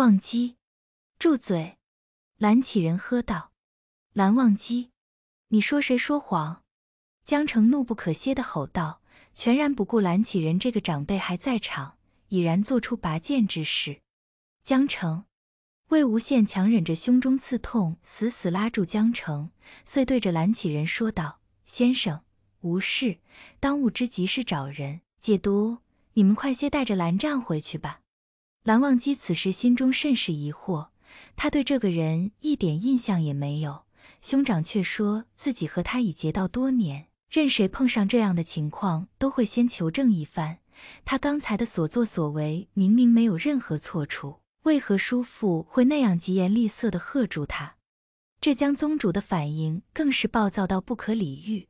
忘机，住嘴！蓝启仁喝道：“蓝忘机，你说谁说谎？”江澄怒不可歇的吼道，全然不顾蓝启仁这个长辈还在场，已然做出拔剑之势。江澄，魏无羡强忍着胸中刺痛，死死拉住江澄，遂对着蓝启仁说道：“先生，无事。当务之急是找人解毒，你们快些带着蓝湛回去吧。”蓝忘机此时心中甚是疑惑，他对这个人一点印象也没有。兄长却说自己和他已结道多年，任谁碰上这样的情况都会先求证一番。他刚才的所作所为明明没有任何错处，为何叔父会那样疾言厉色地喝住他？这江宗主的反应更是暴躁到不可理喻。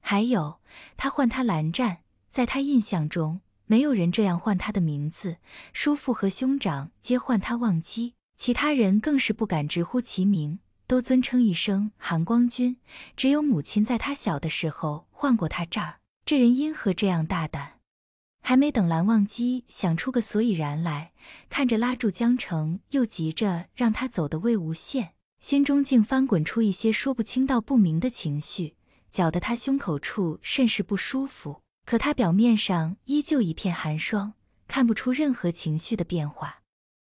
还有，他唤他蓝湛，在他印象中。没有人这样唤他的名字，叔父和兄长皆唤他忘机，其他人更是不敢直呼其名，都尊称一声韩光君。只有母亲在他小的时候唤过他。这儿这人因何这样大胆？还没等蓝忘机想出个所以然来，看着拉住江澄又急着让他走的魏无羡，心中竟翻滚出一些说不清道不明的情绪，搅得他胸口处甚是不舒服。可他表面上依旧一片寒霜，看不出任何情绪的变化。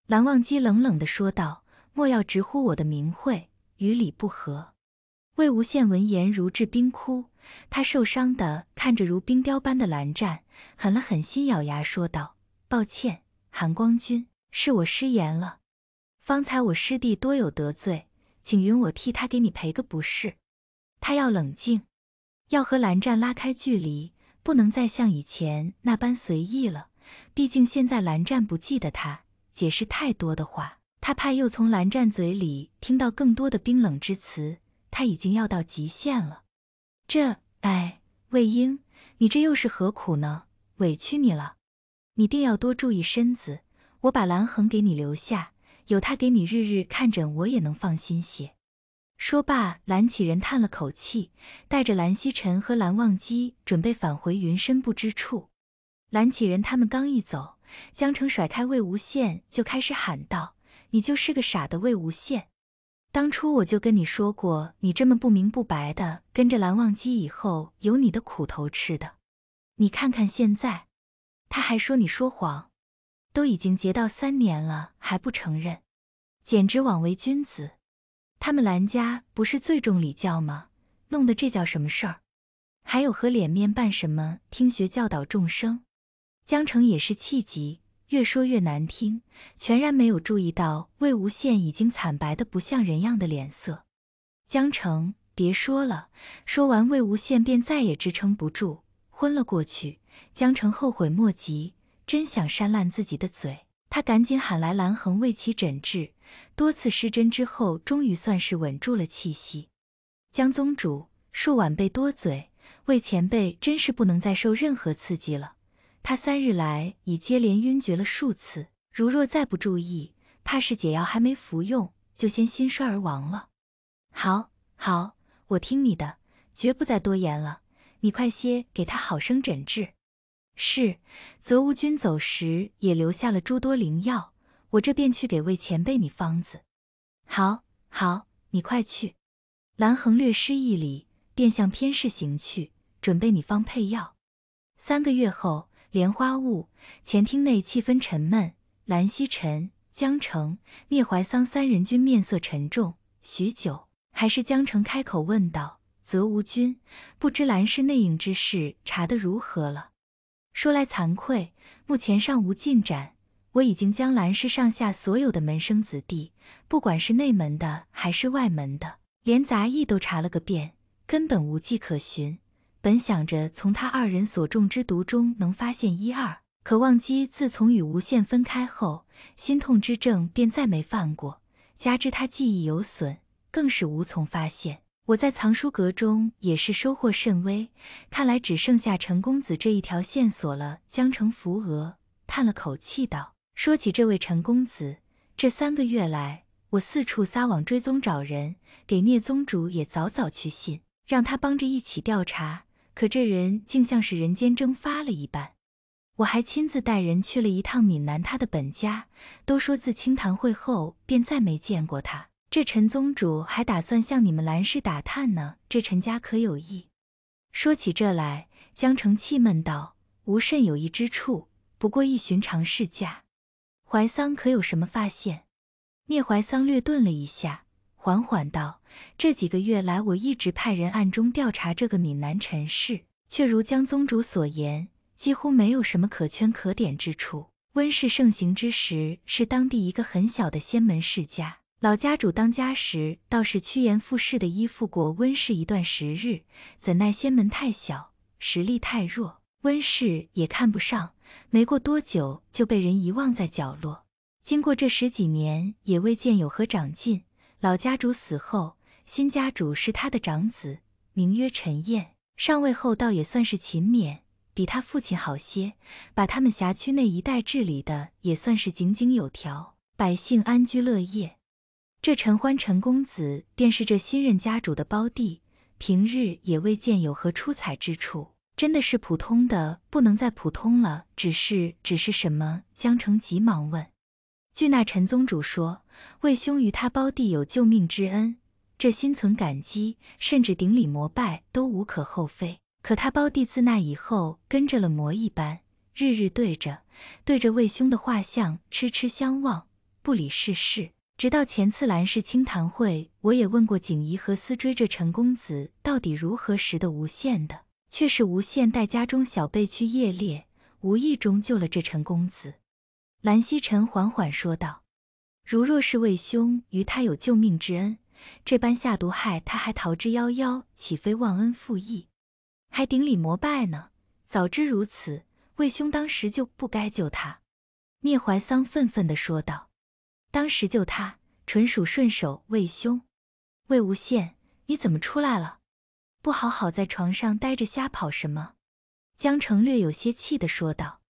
蓝忘机冷冷地说道：“莫要直呼我的名讳，与理不合。”魏无羡闻言如坠冰窟，他受伤的看着如冰雕般的蓝湛，狠了狠心，咬牙说道：“抱歉，寒光君，是我失言了。方才我师弟多有得罪，请允我替他给你赔个不是。”他要冷静，要和蓝湛拉开距离。不能再像以前那般随意了，毕竟现在蓝湛不记得他解释太多的话，他怕又从蓝湛嘴里听到更多的冰冷之词。他已经要到极限了，这……哎，魏婴，你这又是何苦呢？委屈你了，你定要多注意身子。我把蓝恒给你留下，有他给你日日看诊，我也能放心些。说罢，蓝启仁叹了口气，带着蓝曦臣和蓝忘机准备返回云深不知处。蓝启仁他们刚一走，江澄甩开魏无羡就开始喊道：“你就是个傻的魏无羡！当初我就跟你说过，你这么不明不白的跟着蓝忘机，以后有你的苦头吃的。你看看现在，他还说你说谎，都已经结到三年了还不承认，简直枉为君子！”他们兰家不是最重礼教吗？弄得这叫什么事儿？还有何脸面办什么听学教导众生？江澄也是气急，越说越难听，全然没有注意到魏无羡已经惨白的不像人样的脸色。江澄，别说了！说完，魏无羡便再也支撑不住，昏了过去。江澄后悔莫及，真想扇烂自己的嘴。他赶紧喊来蓝恒为其诊治，多次施针之后，终于算是稳住了气息。江宗主，恕晚辈多嘴，魏前辈真是不能再受任何刺激了。他三日来已接连晕厥了数次，如若再不注意，怕是解药还没服用，就先心衰而亡了。好，好，我听你的，绝不再多言了。你快些给他好生诊治。是，泽无君走时也留下了诸多灵药，我这便去给魏前辈你方子。好，好，你快去。蓝恒略施一礼，便向偏室行去，准备你方配药。三个月后，莲花坞前厅内气氛沉闷，蓝希臣、江城、聂怀桑三人均面色沉重。许久，还是江城开口问道：“泽无君，不知蓝氏内应之事查得如何了？”说来惭愧，目前尚无进展。我已经将兰氏上下所有的门生子弟，不管是内门的还是外门的，连杂役都查了个遍，根本无迹可寻。本想着从他二人所中之毒中能发现一二，可忘机自从与无限分开后，心痛之症便再没犯过，加之他记忆有损，更是无从发现。我在藏书阁中也是收获甚微，看来只剩下陈公子这一条线索了。江澄扶额，叹了口气道：“说起这位陈公子，这三个月来，我四处撒网追踪找人，给聂宗主也早早去信，让他帮着一起调查。可这人竟像是人间蒸发了一般。我还亲自带人去了一趟闽南，他的本家都说自清谈会后便再没见过他。”这陈宗主还打算向你们兰氏打探呢，这陈家可有意？说起这来，江澄气闷道：“无甚有意之处，不过一寻常世家。怀桑可有什么发现？”聂怀桑略顿了一下，缓缓道：“这几个月来，我一直派人暗中调查这个闽南陈氏，却如江宗主所言，几乎没有什么可圈可点之处。温氏盛行之时，是当地一个很小的仙门世家。”老家主当家时，倒是趋炎附势地依附过温氏一段时日，怎奈仙门太小，实力太弱，温氏也看不上。没过多久，就被人遗忘在角落。经过这十几年，也未见有何长进。老家主死后，新家主是他的长子，名曰陈燕。上位后，倒也算是勤勉，比他父亲好些，把他们辖区内一带治理的也算是井井有条，百姓安居乐业。这陈欢，陈公子便是这新任家主的胞弟，平日也未见有何出彩之处，真的是普通的不能再普通了。只是，只是什么？江澄急忙问。据那陈宗主说，魏兄与他胞弟有救命之恩，这心存感激，甚至顶礼膜拜都无可厚非。可他胞弟自那以后，跟着了魔一般，日日对着对着魏兄的画像痴痴相望，不理世事。直到前次兰氏清谈会，我也问过景怡和思追这陈公子到底如何识得无限的，却是无限带家中小辈去夜猎，无意中救了这陈公子。兰曦尘缓缓说道：“如若是魏兄与他有救命之恩，这般下毒害他，还逃之夭夭，岂非忘恩负义？还顶礼膜拜呢？早知如此，魏兄当时就不该救他。”聂怀桑愤愤地说道。当时救他纯属顺手为兄。魏无羡，你怎么出来了？不好好在床上待着，瞎跑什么？江澄略有些气的说道。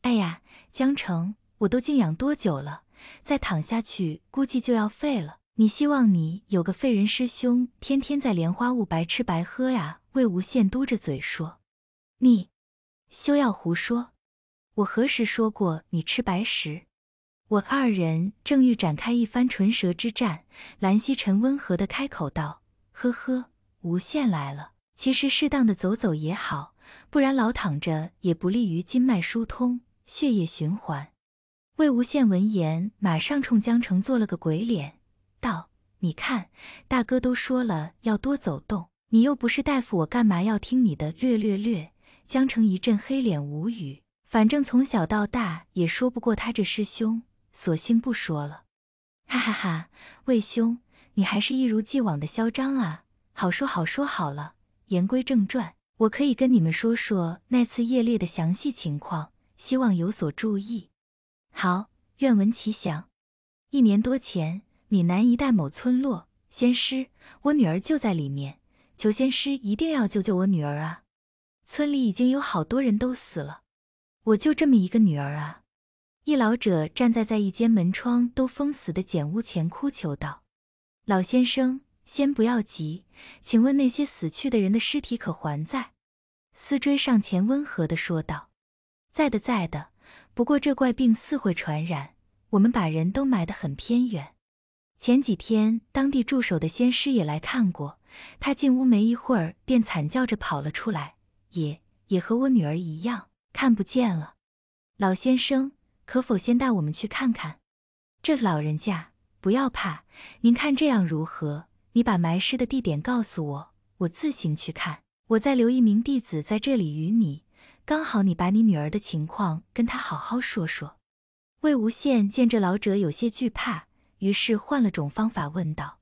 哎呀，江澄，我都静养多久了？再躺下去，估计就要废了。你希望你有个废人师兄，天天在莲花坞白吃白喝呀？魏无羡嘟着嘴说。你休要胡说！我何时说过你吃白食？我二人正欲展开一番唇舌之战，蓝曦臣温和的开口道：“呵呵，无限来了。其实适当的走走也好，不然老躺着也不利于经脉疏通、血液循环。”魏无羡闻言，马上冲江澄做了个鬼脸，道：“你看，大哥都说了要多走动，你又不是大夫，我干嘛要听你的？略略略。”江澄一阵黑脸，无语。反正从小到大也说不过他这师兄。索性不说了，哈哈哈！魏兄，你还是一如既往的嚣张啊！好说好说，好了。言归正传，我可以跟你们说说那次夜猎的详细情况，希望有所注意。好，愿闻其详。一年多前，闽南一带某村落，仙师，我女儿就在里面，求仙师一定要救救我女儿啊！村里已经有好多人都死了，我就这么一个女儿啊！一老者站在在一间门窗都封死的简屋前，哭求道：“老先生，先不要急，请问那些死去的人的尸体可还在？”思追上前，温和地说道：“在的，在的。不过这怪病似会传染，我们把人都埋得很偏远。前几天，当地驻守的仙师也来看过，他进屋没一会儿，便惨叫着跑了出来，也也和我女儿一样看不见了。”老先生。可否先带我们去看看？这老人家不要怕，您看这样如何？你把埋尸的地点告诉我，我自行去看。我再留一名弟子在这里与你，刚好你把你女儿的情况跟他好好说说。魏无羡见这老者有些惧怕，于是换了种方法问道。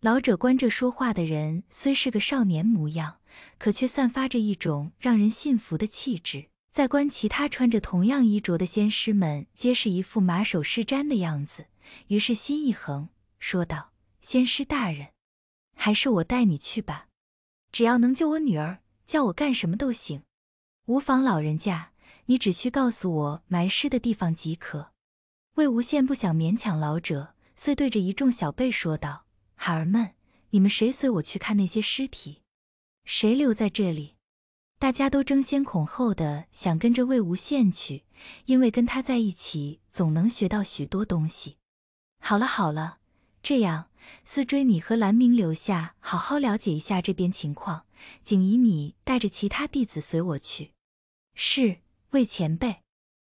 老者观这说话的人虽是个少年模样，可却散发着一种让人信服的气质。再观其他穿着同样衣着的仙师们，皆是一副马首是瞻的样子。于是心一横，说道：“仙师大人，还是我带你去吧。只要能救我女儿，叫我干什么都行。无妨，老人家，你只需告诉我埋尸的地方即可。”魏无羡不想勉强老者，遂对着一众小辈说道：“孩儿们，你们谁随我去看那些尸体，谁留在这里？”大家都争先恐后的想跟着魏无羡去，因为跟他在一起总能学到许多东西。好了好了，这样，思追你和蓝明留下，好好了解一下这边情况。景怡，你带着其他弟子随我去。是，魏前辈。